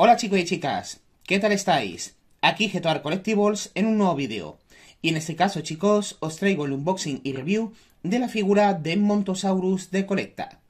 Hola chicos y chicas, ¿qué tal estáis? Aquí Getoar Collectibles en un nuevo vídeo. Y en este caso chicos, os traigo el unboxing y review de la figura de Montosaurus de Colecta.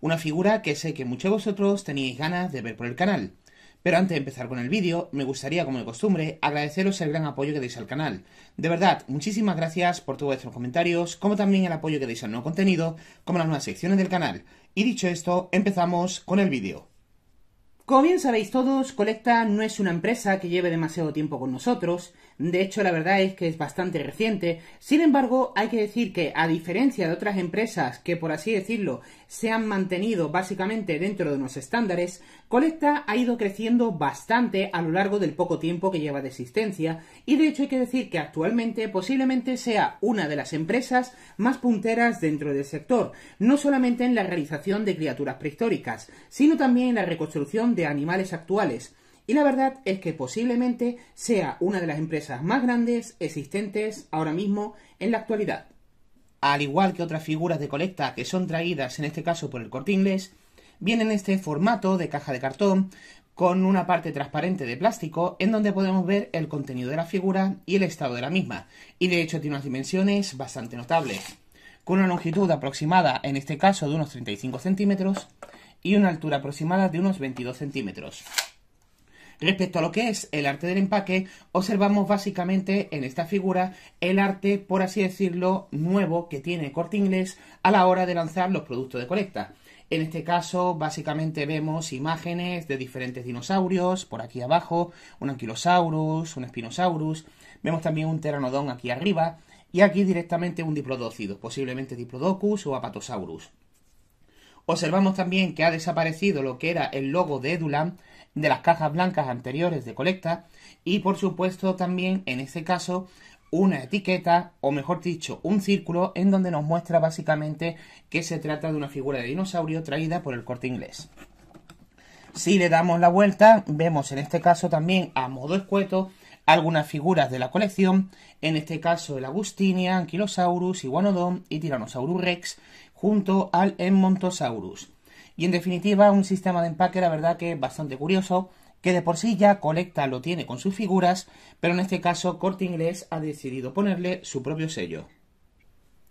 Una figura que sé que muchos de vosotros teníais ganas de ver por el canal. Pero antes de empezar con el vídeo, me gustaría, como de costumbre, agradeceros el gran apoyo que deis al canal. De verdad, muchísimas gracias por todos vuestros comentarios, como también el apoyo que deis al nuevo contenido, como las nuevas secciones del canal. Y dicho esto, empezamos con el vídeo. Como bien sabéis todos, Colecta no es una empresa que lleve demasiado tiempo con nosotros, de hecho, la verdad es que es bastante reciente. Sin embargo, hay que decir que, a diferencia de otras empresas que, por así decirlo, se han mantenido básicamente dentro de unos estándares, Colecta ha ido creciendo bastante a lo largo del poco tiempo que lleva de existencia y de hecho hay que decir que actualmente posiblemente sea una de las empresas más punteras dentro del sector, no solamente en la realización de criaturas prehistóricas, sino también en la reconstrucción de animales actuales, y la verdad es que posiblemente sea una de las empresas más grandes existentes ahora mismo en la actualidad. Al igual que otras figuras de colecta que son traídas en este caso por el corte inglés, viene en este formato de caja de cartón con una parte transparente de plástico en donde podemos ver el contenido de la figura y el estado de la misma, y de hecho tiene unas dimensiones bastante notables, con una longitud aproximada en este caso de unos 35 centímetros y una altura aproximada de unos 22 centímetros. Respecto a lo que es el arte del empaque, observamos básicamente en esta figura el arte, por así decirlo, nuevo que tiene Cortingles Inglés a la hora de lanzar los productos de colecta. En este caso, básicamente vemos imágenes de diferentes dinosaurios, por aquí abajo, un anquilosaurus, un espinosaurus, vemos también un pteranodón aquí arriba, y aquí directamente un diplodócido, posiblemente diplodocus o apatosaurus. Observamos también que ha desaparecido lo que era el logo de Edulam de las cajas blancas anteriores de colecta y por supuesto también en este caso una etiqueta o mejor dicho un círculo en donde nos muestra básicamente que se trata de una figura de dinosaurio traída por el corte inglés. Si le damos la vuelta vemos en este caso también a modo escueto algunas figuras de la colección, en este caso el Agustinia, Ankylosaurus, Iguanodon y Tyrannosaurus Rex, junto al Enmontosaurus y en definitiva, un sistema de empaque, la verdad que es bastante curioso, que de por sí ya Colecta lo tiene con sus figuras, pero en este caso Corte Inglés ha decidido ponerle su propio sello.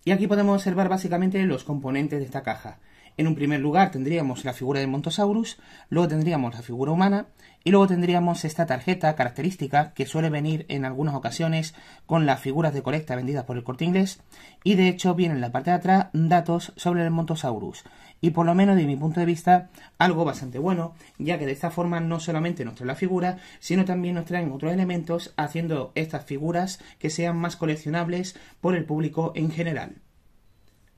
Y aquí podemos observar básicamente los componentes de esta caja. En un primer lugar tendríamos la figura de Montosaurus, luego tendríamos la figura humana y luego tendríamos esta tarjeta característica que suele venir en algunas ocasiones con las figuras de colecta vendidas por el corte inglés y de hecho viene en la parte de atrás datos sobre el Montosaurus, y por lo menos de mi punto de vista algo bastante bueno, ya que de esta forma no solamente nos traen la figura, sino también nos traen otros elementos haciendo estas figuras que sean más coleccionables por el público en general.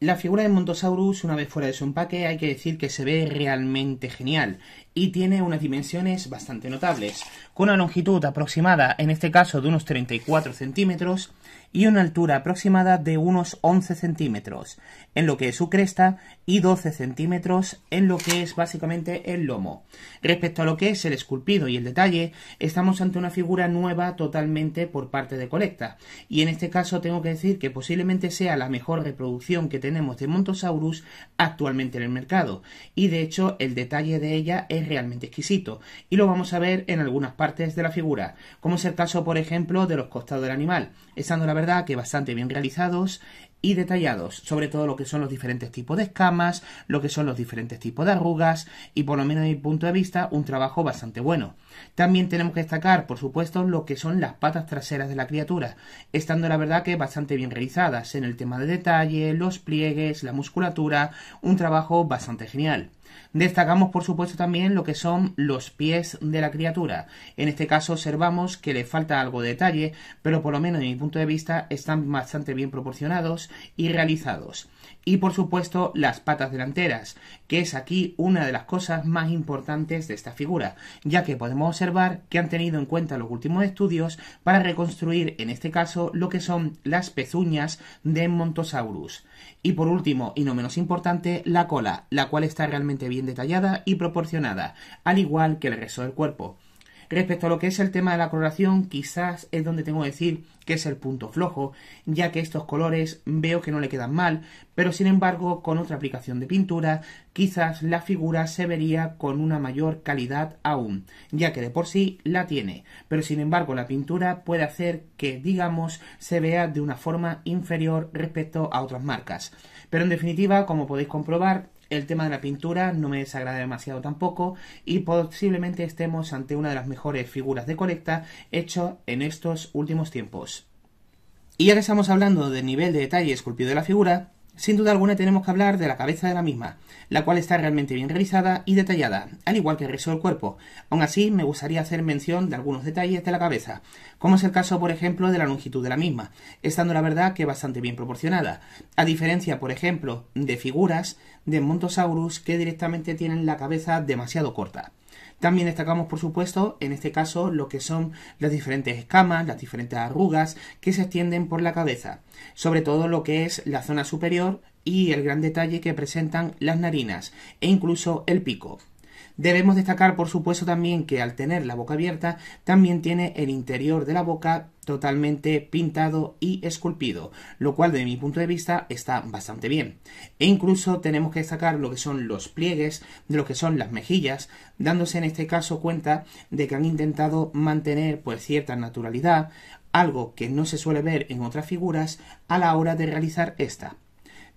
La figura de Montosaurus, una vez fuera de su empaque, hay que decir que se ve realmente genial y tiene unas dimensiones bastante notables, con una longitud aproximada, en este caso de unos 34 centímetros, y una altura aproximada de unos 11 centímetros en lo que es su cresta y 12 centímetros en lo que es básicamente el lomo. Respecto a lo que es el esculpido y el detalle, estamos ante una figura nueva totalmente por parte de Colecta y en este caso tengo que decir que posiblemente sea la mejor reproducción que tenemos de Montosaurus actualmente en el mercado y de hecho el detalle de ella es realmente exquisito y lo vamos a ver en algunas partes de la figura, como es el caso por ejemplo de los costados del animal, estando verdad que bastante bien realizados y detallados sobre todo lo que son los diferentes tipos de escamas, lo que son los diferentes tipos de arrugas y por lo menos de mi punto de vista un trabajo bastante bueno. También tenemos que destacar por supuesto lo que son las patas traseras de la criatura, estando la verdad que bastante bien realizadas en el tema de detalle, los pliegues, la musculatura, un trabajo bastante genial. Destacamos por supuesto también lo que son los pies de la criatura. En este caso observamos que le falta algo de detalle, pero por lo menos desde mi punto de vista están bastante bien proporcionados y realizados. Y por supuesto las patas delanteras, que es aquí una de las cosas más importantes de esta figura, ya que podemos observar que han tenido en cuenta los últimos estudios para reconstruir en este caso lo que son las pezuñas de Montosaurus. Y por último, y no menos importante, la cola, la cual está realmente bien detallada y proporcionada, al igual que el resto del cuerpo. Respecto a lo que es el tema de la coloración, quizás es donde tengo que decir que es el punto flojo, ya que estos colores veo que no le quedan mal, pero sin embargo con otra aplicación de pintura quizás la figura se vería con una mayor calidad aún, ya que de por sí la tiene, pero sin embargo la pintura puede hacer que digamos se vea de una forma inferior respecto a otras marcas. Pero en definitiva, como podéis comprobar, el tema de la pintura no me desagrada demasiado tampoco y posiblemente estemos ante una de las mejores figuras de colecta hecho en estos últimos tiempos. Y ya que estamos hablando del nivel de detalle esculpido de la figura, sin duda alguna tenemos que hablar de la cabeza de la misma, la cual está realmente bien realizada y detallada, al igual que el resto del cuerpo. aun así, me gustaría hacer mención de algunos detalles de la cabeza, como es el caso, por ejemplo, de la longitud de la misma, estando la verdad que bastante bien proporcionada, a diferencia, por ejemplo, de figuras de Montosaurus que directamente tienen la cabeza demasiado corta. También destacamos, por supuesto, en este caso, lo que son las diferentes escamas, las diferentes arrugas que se extienden por la cabeza, sobre todo lo que es la zona superior y el gran detalle que presentan las narinas e incluso el pico. Debemos destacar, por supuesto, también que al tener la boca abierta, también tiene el interior de la boca totalmente pintado y esculpido, lo cual de mi punto de vista está bastante bien. E incluso tenemos que destacar lo que son los pliegues de lo que son las mejillas, dándose en este caso cuenta de que han intentado mantener pues cierta naturalidad, algo que no se suele ver en otras figuras a la hora de realizar esta.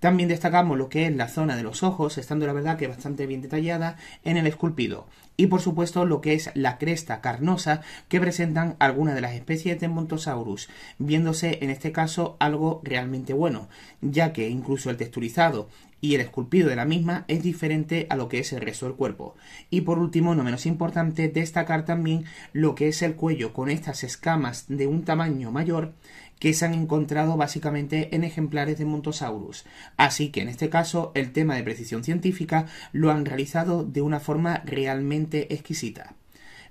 También destacamos lo que es la zona de los ojos, estando la verdad que bastante bien detallada en el esculpido. Y por supuesto lo que es la cresta carnosa que presentan algunas de las especies de Montosaurus, viéndose en este caso algo realmente bueno, ya que incluso el texturizado y el esculpido de la misma es diferente a lo que es el resto del cuerpo. Y por último, no menos importante, destacar también lo que es el cuello con estas escamas de un tamaño mayor que se han encontrado básicamente en ejemplares de Montosaurus. Así que en este caso el tema de precisión científica lo han realizado de una forma realmente exquisita.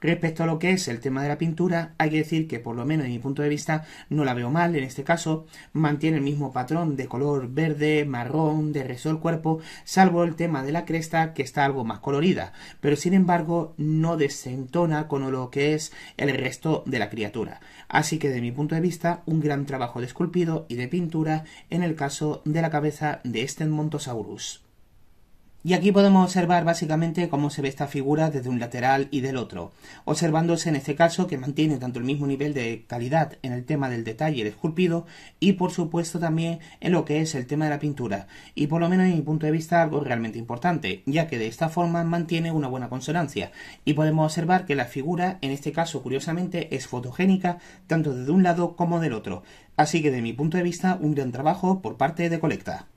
Respecto a lo que es el tema de la pintura, hay que decir que por lo menos de mi punto de vista no la veo mal en este caso, mantiene el mismo patrón de color verde, marrón, de resto del cuerpo, salvo el tema de la cresta que está algo más colorida, pero sin embargo no desentona con lo que es el resto de la criatura. Así que de mi punto de vista, un gran trabajo de esculpido y de pintura en el caso de la cabeza de este Montosaurus. Y aquí podemos observar básicamente cómo se ve esta figura desde un lateral y del otro, observándose en este caso que mantiene tanto el mismo nivel de calidad en el tema del detalle esculpido y por supuesto también en lo que es el tema de la pintura, y por lo menos en mi punto de vista algo realmente importante, ya que de esta forma mantiene una buena consonancia, y podemos observar que la figura en este caso curiosamente es fotogénica tanto desde un lado como del otro, así que de mi punto de vista un gran trabajo por parte de Colecta.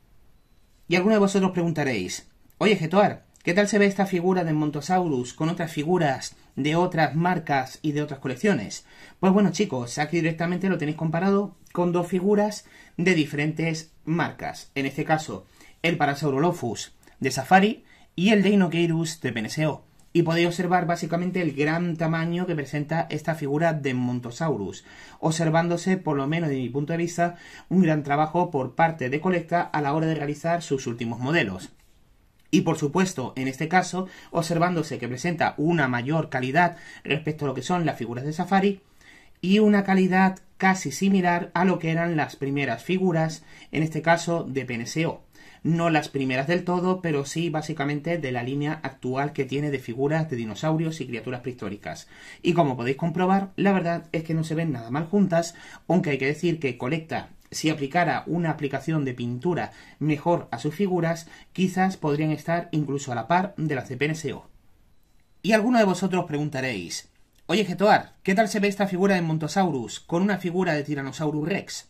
Y alguno de vosotros preguntaréis, Oye, Getoar, ¿qué tal se ve esta figura de Montosaurus con otras figuras de otras marcas y de otras colecciones? Pues bueno, chicos, aquí directamente lo tenéis comparado con dos figuras de diferentes marcas. En este caso, el Parasaurolophus de Safari y el Deinocheirus de PNSO. Y podéis observar básicamente el gran tamaño que presenta esta figura de Montosaurus, observándose, por lo menos de mi punto de vista, un gran trabajo por parte de Colecta a la hora de realizar sus últimos modelos. Y por supuesto, en este caso, observándose que presenta una mayor calidad respecto a lo que son las figuras de Safari y una calidad casi similar a lo que eran las primeras figuras, en este caso de PNCO. No las primeras del todo, pero sí básicamente de la línea actual que tiene de figuras de dinosaurios y criaturas prehistóricas. Y como podéis comprobar, la verdad es que no se ven nada mal juntas, aunque hay que decir que colecta si aplicara una aplicación de pintura mejor a sus figuras, quizás podrían estar incluso a la par de las de PNSO. Y alguno de vosotros preguntaréis, oye Getoar, ¿qué tal se ve esta figura de Montosaurus con una figura de Tyrannosaurus Rex?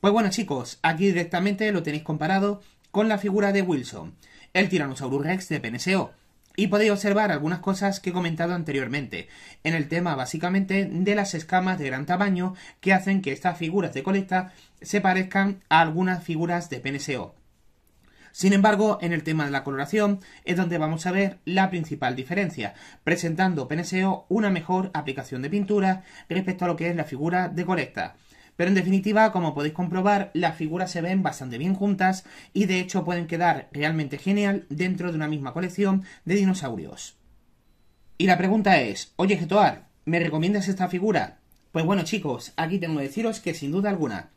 Pues bueno chicos, aquí directamente lo tenéis comparado con la figura de Wilson, el Tyrannosaurus Rex de PNSO. Y podéis observar algunas cosas que he comentado anteriormente, en el tema básicamente de las escamas de gran tamaño que hacen que estas figuras de colecta se parezcan a algunas figuras de PNSO. Sin embargo, en el tema de la coloración es donde vamos a ver la principal diferencia, presentando PNSO una mejor aplicación de pintura respecto a lo que es la figura de colecta. Pero en definitiva, como podéis comprobar, las figuras se ven bastante bien juntas y de hecho pueden quedar realmente genial dentro de una misma colección de dinosaurios. Y la pregunta es, oye Getoar, ¿me recomiendas esta figura? Pues bueno chicos, aquí tengo que deciros que sin duda alguna,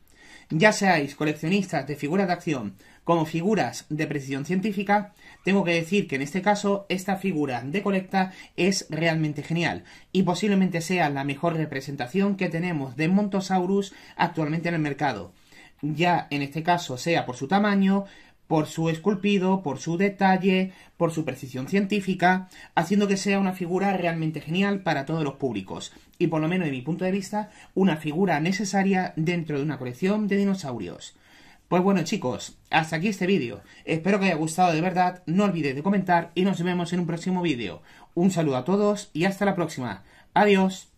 ya seáis coleccionistas de figuras de acción como figuras de precisión científica, tengo que decir que en este caso esta figura de colecta es realmente genial y posiblemente sea la mejor representación que tenemos de Montosaurus actualmente en el mercado. Ya en este caso sea por su tamaño, por su esculpido, por su detalle, por su precisión científica, haciendo que sea una figura realmente genial para todos los públicos, y por lo menos de mi punto de vista, una figura necesaria dentro de una colección de dinosaurios. Pues bueno chicos, hasta aquí este vídeo. Espero que haya gustado de verdad, no olvidéis de comentar y nos vemos en un próximo vídeo. Un saludo a todos y hasta la próxima. Adiós.